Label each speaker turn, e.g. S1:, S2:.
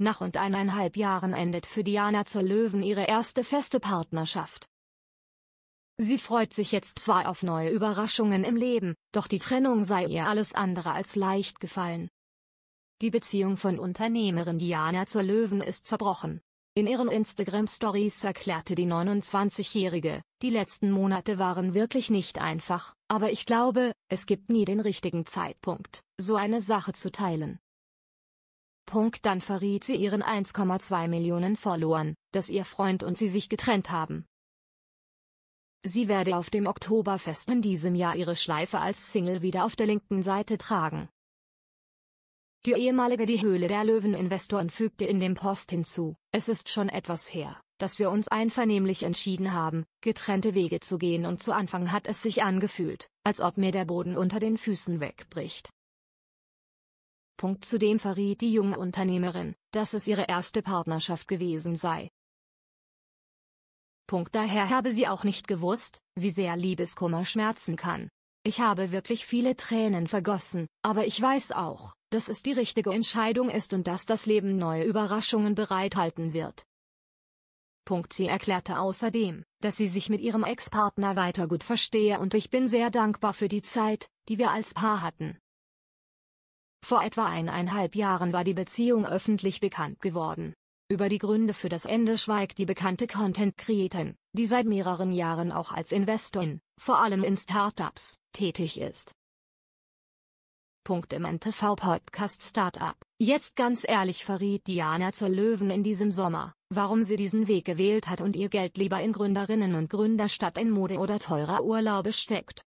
S1: Nach und eineinhalb Jahren endet für Diana zur Löwen ihre erste feste Partnerschaft. Sie freut sich jetzt zwar auf neue Überraschungen im Leben, doch die Trennung sei ihr alles andere als leicht gefallen. Die Beziehung von Unternehmerin Diana zur Löwen ist zerbrochen. In ihren Instagram-Stories erklärte die 29-Jährige, die letzten Monate waren wirklich nicht einfach, aber ich glaube, es gibt nie den richtigen Zeitpunkt, so eine Sache zu teilen. Punkt dann verriet sie ihren 1,2 Millionen Followern, dass ihr Freund und sie sich getrennt haben. Sie werde auf dem Oktoberfest in diesem Jahr ihre Schleife als Single wieder auf der linken Seite tragen. Die ehemalige Die Höhle der Löwen-Investoren fügte in dem Post hinzu, es ist schon etwas her, dass wir uns einvernehmlich entschieden haben, getrennte Wege zu gehen und zu Anfang hat es sich angefühlt, als ob mir der Boden unter den Füßen wegbricht. Punkt zudem verriet die junge Unternehmerin, dass es ihre erste Partnerschaft gewesen sei. Punkt daher habe sie auch nicht gewusst, wie sehr Liebeskummer schmerzen kann. Ich habe wirklich viele Tränen vergossen, aber ich weiß auch, dass es die richtige Entscheidung ist und dass das Leben neue Überraschungen bereithalten wird. Punkt. Sie erklärte außerdem, dass sie sich mit ihrem Ex-Partner weiter gut verstehe und ich bin sehr dankbar für die Zeit, die wir als Paar hatten. Vor etwa eineinhalb Jahren war die Beziehung öffentlich bekannt geworden. Über die Gründe für das Ende schweigt die bekannte Content-Creatorin, die seit mehreren Jahren auch als Investorin, vor allem in Startups, tätig ist. Punkt im NTV-Podcast Startup. Jetzt ganz ehrlich verriet Diana zur Löwen in diesem Sommer, warum sie diesen Weg gewählt hat und ihr Geld lieber in Gründerinnen und Gründer statt in Mode oder teurer Urlaube steckt.